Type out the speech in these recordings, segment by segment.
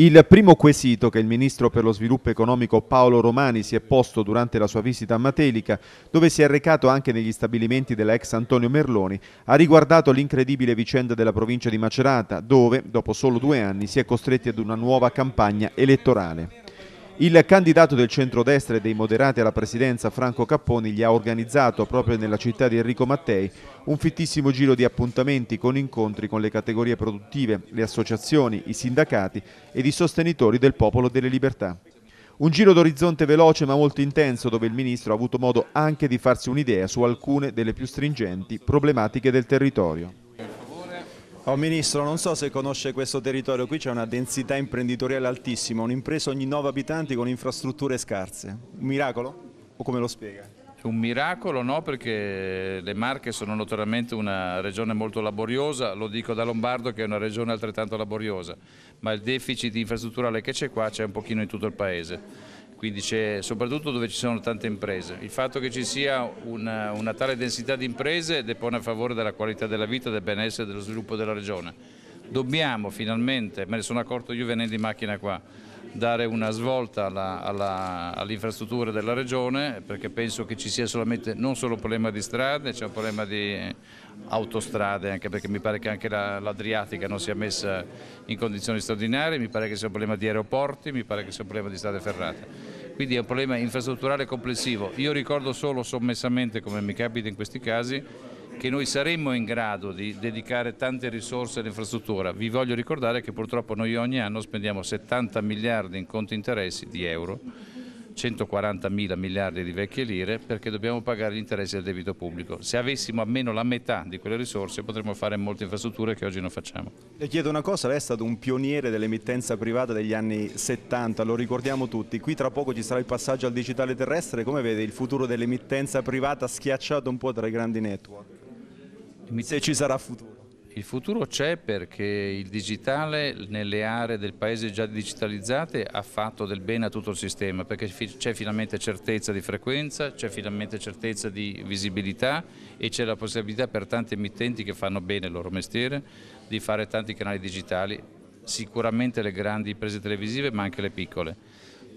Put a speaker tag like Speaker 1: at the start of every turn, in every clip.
Speaker 1: Il primo quesito che il ministro per lo sviluppo economico Paolo Romani si è posto durante la sua visita a Matelica, dove si è recato anche negli stabilimenti della ex Antonio Merloni, ha riguardato l'incredibile vicenda della provincia di Macerata, dove, dopo solo due anni, si è costretti ad una nuova campagna elettorale. Il candidato del centrodestra e dei moderati alla presidenza Franco Capponi gli ha organizzato proprio nella città di Enrico Mattei un fittissimo giro di appuntamenti con incontri con le categorie produttive, le associazioni, i sindacati ed i sostenitori del popolo delle libertà. Un giro d'orizzonte veloce ma molto intenso dove il Ministro ha avuto modo anche di farsi un'idea su alcune delle più stringenti problematiche del territorio. Oh, Ministro, non so se conosce questo territorio, qui c'è una densità imprenditoriale altissima, un'impresa ogni 9 abitanti con infrastrutture scarse. Un miracolo? O come lo spiega?
Speaker 2: Un miracolo no perché le Marche sono notoriamente una regione molto laboriosa, lo dico da Lombardo che è una regione altrettanto laboriosa, ma il deficit infrastrutturale che c'è qua c'è un pochino in tutto il paese qui dice soprattutto dove ci sono tante imprese. Il fatto che ci sia una, una tale densità di imprese depone a favore della qualità della vita, del benessere e dello sviluppo della regione. Dobbiamo finalmente, me ne sono accorto io venendo in macchina qua, dare una svolta all'infrastruttura all della regione perché penso che ci sia solamente non solo un problema di strade, c'è un problema di autostrade anche perché mi pare che anche l'Adriatica la, non sia messa in condizioni straordinarie, mi pare che sia un problema di aeroporti, mi pare che sia un problema di strade ferrate. Quindi è un problema infrastrutturale complessivo. Io ricordo solo sommessamente, come mi capita in questi casi, che noi saremmo in grado di dedicare tante risorse all'infrastruttura. Vi voglio ricordare che purtroppo noi ogni anno spendiamo 70 miliardi in conti interessi di euro 140 mila miliardi di vecchie lire perché dobbiamo pagare gli interessi del debito pubblico. Se avessimo almeno la metà di quelle risorse potremmo fare molte infrastrutture che oggi non facciamo.
Speaker 1: Le chiedo una cosa, lei è stato un pioniere dell'emittenza privata degli anni 70, lo ricordiamo tutti, qui tra poco ci sarà il passaggio al digitale terrestre, come vede il futuro dell'emittenza privata schiacciato un po' tra i grandi network?
Speaker 2: Se ci sarà futuro. Il futuro c'è perché il digitale nelle aree del paese già digitalizzate ha fatto del bene a tutto il sistema, perché c'è finalmente certezza di frequenza, c'è finalmente certezza di visibilità e c'è la possibilità per tanti emittenti che fanno bene il loro mestiere di fare tanti canali digitali, sicuramente le grandi imprese televisive ma anche le piccole.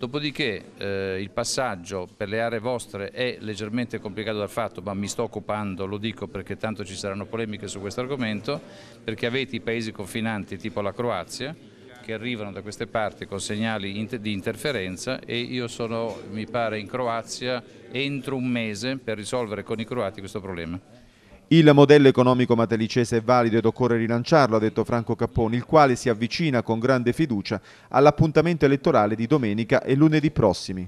Speaker 2: Dopodiché eh, il passaggio per le aree vostre è leggermente complicato dal fatto, ma mi sto occupando, lo dico perché tanto ci saranno polemiche su questo argomento, perché avete i paesi confinanti tipo la Croazia che arrivano da queste parti con segnali di interferenza e io sono, mi pare, in Croazia entro un mese per risolvere con i croati questo problema.
Speaker 1: Il modello economico matalicese è valido ed occorre rilanciarlo, ha detto Franco Capponi, il quale si avvicina con grande fiducia all'appuntamento elettorale di domenica e lunedì prossimi.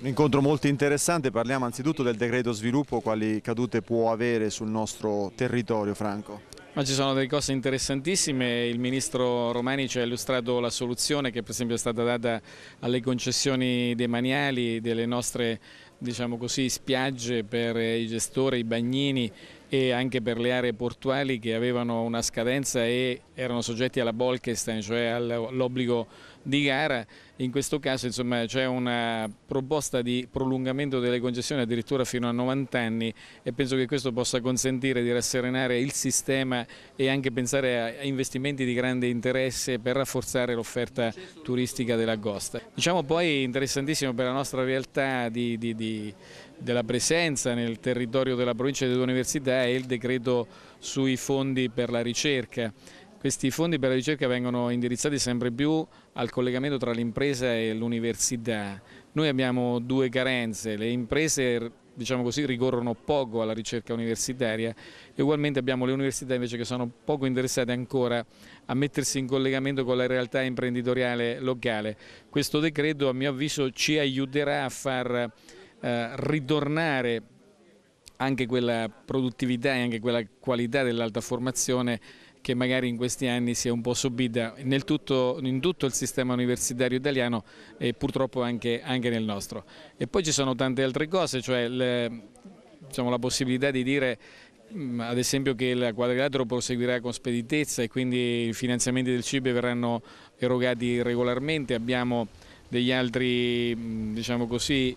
Speaker 1: Un incontro molto interessante, parliamo anzitutto del decreto sviluppo, quali cadute può avere sul nostro territorio Franco?
Speaker 3: Ma ci sono delle cose interessantissime, il ministro Romani ci ha illustrato la soluzione che per esempio è stata data alle concessioni demaniali delle nostre diciamo così, spiagge per i gestori, i bagnini e anche per le aree portuali che avevano una scadenza e erano soggetti alla Bolkestein, cioè all'obbligo di gara. In questo caso c'è una proposta di prolungamento delle concessioni addirittura fino a 90 anni e penso che questo possa consentire di rasserenare il sistema e anche pensare a investimenti di grande interesse per rafforzare l'offerta turistica della costa. Diciamo poi interessantissimo per la nostra realtà di, di, di, della presenza nel territorio della provincia e dell'università è il decreto sui fondi per la ricerca questi fondi per la ricerca vengono indirizzati sempre più al collegamento tra l'impresa e l'università. Noi abbiamo due carenze, le imprese diciamo così, ricorrono poco alla ricerca universitaria e ugualmente abbiamo le università invece che sono poco interessate ancora a mettersi in collegamento con la realtà imprenditoriale locale. Questo decreto a mio avviso ci aiuterà a far eh, ritornare anche quella produttività e anche quella qualità dell'alta formazione che magari in questi anni si è un po' subita tutto, in tutto il sistema universitario italiano e purtroppo anche, anche, nel nostro. E poi ci sono tante altre cose, cioè le, diciamo, la possibilità di dire ad esempio che il quadrilatero proseguirà con speditezza e quindi i finanziamenti del CIBE verranno erogati regolarmente, abbiamo degli altri diciamo così,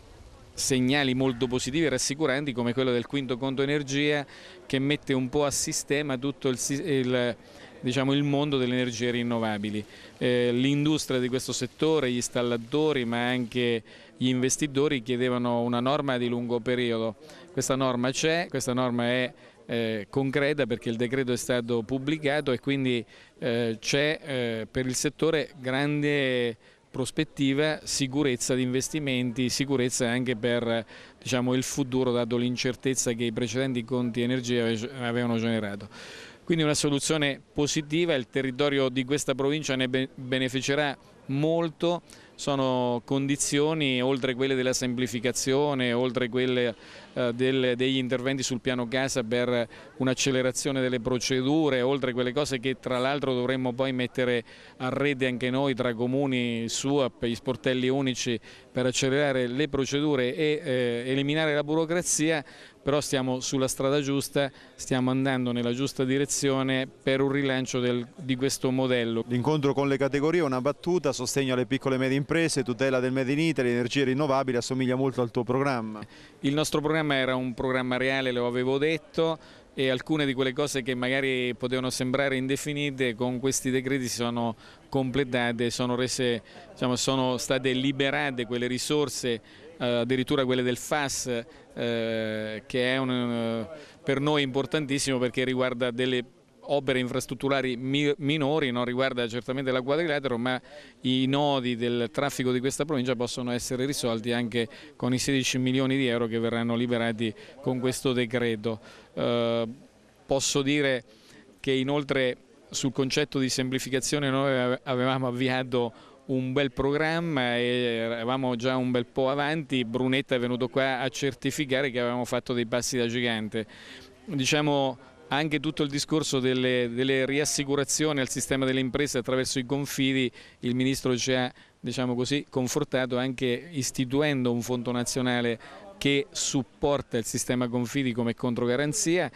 Speaker 3: segnali molto positivi e rassicuranti come quello del quinto conto energia che mette un po' a sistema tutto il, il, diciamo, il mondo delle energie rinnovabili. Eh, L'industria di questo settore, gli installatori ma anche gli investitori chiedevano una norma di lungo periodo. Questa norma c'è, questa norma è eh, concreta perché il decreto è stato pubblicato e quindi eh, c'è eh, per il settore grande prospettiva sicurezza di investimenti, sicurezza anche per diciamo, il futuro dato l'incertezza che i precedenti conti energia avevano generato. Quindi una soluzione positiva, il territorio di questa provincia ne beneficerà molto, sono condizioni oltre quelle della semplificazione, oltre quelle eh, delle, degli interventi sul piano casa per un'accelerazione delle procedure, oltre a quelle cose che tra l'altro dovremmo poi mettere a rete anche noi tra comuni, SUAP, gli sportelli unici per accelerare le procedure e eh, eliminare la burocrazia, però stiamo sulla strada giusta, stiamo andando nella giusta direzione per un rilancio del, di questo modello. L'incontro con le
Speaker 1: categorie è una battuta, sostegno alle piccole e medie imprese, tutela del Made in Italy, energie rinnovabili, assomiglia molto al tuo programma.
Speaker 3: Il nostro programma programma era un programma reale, lo avevo detto, e alcune di quelle cose che magari potevano sembrare indefinite con questi decreti sono completate, sono, rese, diciamo, sono state liberate quelle risorse, eh, addirittura quelle del FAS, eh, che è un, per noi importantissimo perché riguarda delle opere infrastrutturali mi minori, non riguarda certamente la quadrilatero, ma i nodi del traffico di questa provincia possono essere risolti anche con i 16 milioni di euro che verranno liberati con questo decreto. Eh, posso dire che inoltre sul concetto di semplificazione noi avevamo avviato un bel programma e eravamo già un bel po' avanti, Brunetta è venuto qua a certificare che avevamo fatto dei passi da gigante. Diciamo anche tutto il discorso delle, delle riassicurazioni al sistema delle imprese attraverso i confidi, il Ministro ci ha diciamo così, confortato anche istituendo un fondo nazionale che supporta il sistema confidi come controgaranzia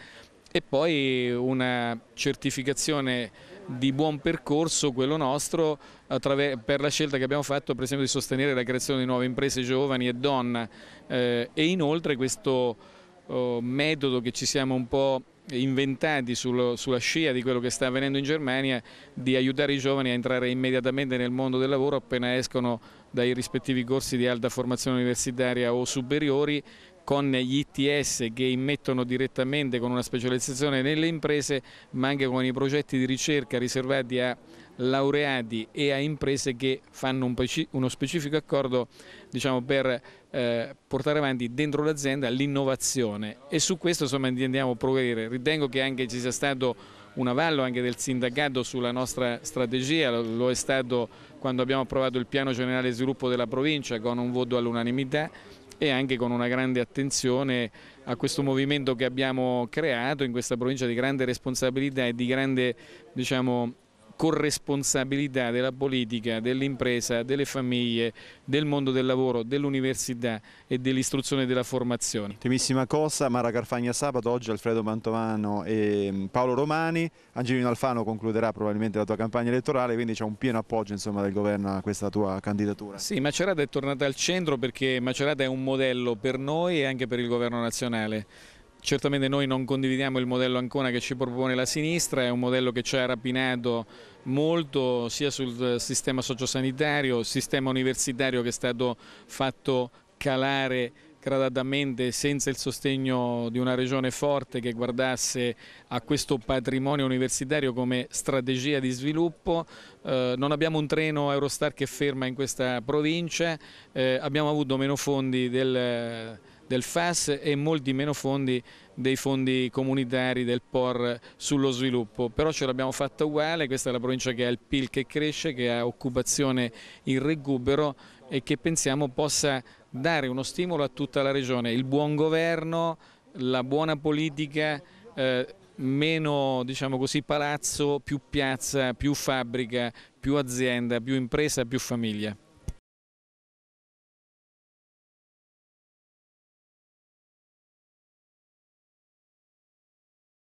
Speaker 3: e poi una certificazione di buon percorso, quello nostro, per la scelta che abbiamo fatto per esempio di sostenere la creazione di nuove imprese giovani e donna eh, e inoltre questo eh, metodo che ci siamo un po' inventati sul, sulla scia di quello che sta avvenendo in Germania di aiutare i giovani a entrare immediatamente nel mondo del lavoro appena escono dai rispettivi corsi di alta formazione universitaria o superiori con gli ITS che immettono direttamente con una specializzazione nelle imprese ma anche con i progetti di ricerca riservati a laureati e a imprese che fanno un, uno specifico accordo diciamo, per eh, portare avanti dentro l'azienda l'innovazione e su questo insomma intendiamo progredire. Ritengo che anche ci sia stato un avallo anche del sindacato sulla nostra strategia, lo è stato quando abbiamo approvato il piano generale di sviluppo della provincia con un voto all'unanimità e anche con una grande attenzione a questo movimento che abbiamo creato in questa provincia di grande responsabilità e di grande diciamo, corresponsabilità della politica, dell'impresa, delle famiglie, del mondo del lavoro, dell'università e dell'istruzione e della formazione.
Speaker 1: Ultimissima cosa, Mara Carfagna sabato, oggi Alfredo Mantovano e mm, Paolo Romani, Angelino Alfano concluderà probabilmente la tua campagna elettorale, quindi c'è un pieno appoggio insomma, del governo a questa tua candidatura.
Speaker 3: Sì, Macerata è tornata al centro perché Macerata è un modello per noi e anche per il governo nazionale. Certamente noi non condividiamo il modello Ancona che ci propone la sinistra, è un modello che ci ha rapinato molto sia sul eh, sistema sociosanitario, sistema universitario che è stato fatto calare gradatamente senza il sostegno di una regione forte che guardasse a questo patrimonio universitario come strategia di sviluppo. Eh, non abbiamo un treno Eurostar che ferma in questa provincia, eh, abbiamo avuto meno fondi del del FAS e molti meno fondi dei fondi comunitari del POR sullo sviluppo, però ce l'abbiamo fatta uguale, questa è la provincia che ha il PIL che cresce, che ha occupazione in recupero e che pensiamo possa dare uno stimolo a tutta la regione, il buon governo, la buona politica, eh, meno diciamo così, palazzo, più piazza, più fabbrica, più azienda, più impresa, più famiglia.